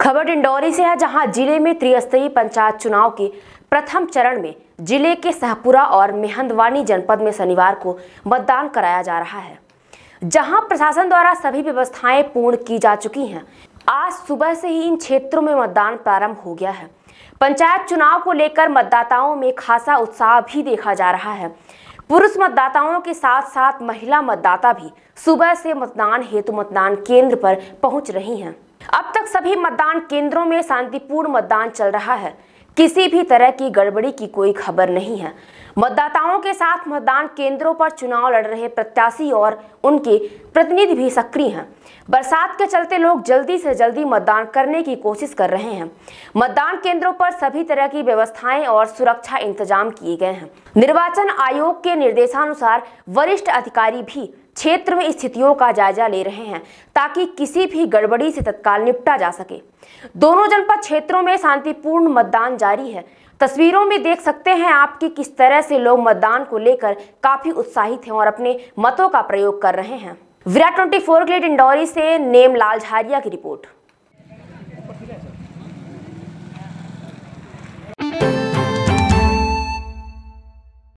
खबर डिंडौरी से है जहां जिले में त्रिस्तरीय पंचायत चुनाव के प्रथम चरण में जिले के सहपुरा और मेहंदवानी जनपद में शनिवार को मतदान कराया जा रहा है जहां प्रशासन द्वारा सभी व्यवस्थाएं पूर्ण की जा चुकी हैं आज सुबह से ही इन क्षेत्रों में मतदान प्रारंभ हो गया है पंचायत चुनाव को लेकर मतदाताओं में खासा उत्साह भी देखा जा रहा है पुरुष मतदाताओं के साथ साथ महिला मतदाता भी सुबह से मतदान हेतु मतदान केंद्र पर पहुंच रही हैं अब तक सभी मतदान केंद्रों में शांतिपूर्ण मतदान चल रहा है किसी भी तरह की गड़बड़ी की कोई खबर नहीं है मतदाताओं के साथ मतदान केंद्रों पर चुनाव लड़ रहे प्रत्याशी और उनके प्रतिनिधि भी सक्रिय हैं बरसात के चलते लोग जल्दी से जल्दी मतदान करने की कोशिश कर रहे हैं मतदान केंद्रों पर सभी तरह की व्यवस्थाएं और सुरक्षा इंतजाम किए गए हैं निर्वाचन आयोग के निर्देशानुसार वरिष्ठ अधिकारी भी क्षेत्र में स्थितियों का जायजा ले रहे हैं ताकि किसी भी गड़बड़ी से तत्काल निपटा जा सके दोनों जनपद क्षेत्रों में शांतिपूर्ण मतदान जारी है तस्वीरों में देख सकते हैं आप कि किस तरह से लोग मतदान को लेकर काफी उत्साहित हैं और अपने मतों का प्रयोग कर रहे हैं विराट 24 फोर लिए इंडोरी से नेम लाल झारिया की रिपोर्ट